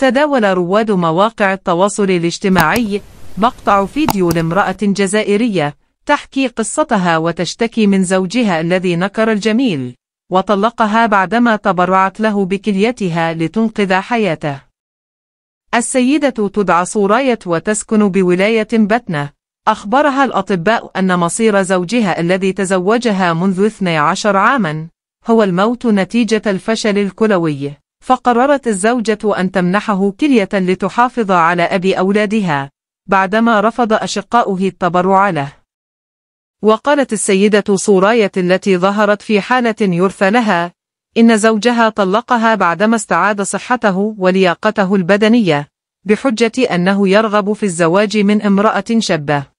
تداول رواد مواقع التواصل الاجتماعي مقطع فيديو لامرأة جزائرية تحكي قصتها وتشتكي من زوجها الذي نكر الجميل وطلقها بعدما تبرعت له بكليتها لتنقذ حياته السيدة تدعى صوراية وتسكن بولاية بتنة أخبرها الأطباء أن مصير زوجها الذي تزوجها منذ 12 عاما هو الموت نتيجة الفشل الكلوي فقررت الزوجة أن تمنحه كلية لتحافظ على أبي أولادها بعدما رفض أشقاؤه التبرع له وقالت السيدة صوراية التي ظهرت في حالة يرثى لها إن زوجها طلقها بعدما استعاد صحته ولياقته البدنية بحجة أنه يرغب في الزواج من امرأة شابة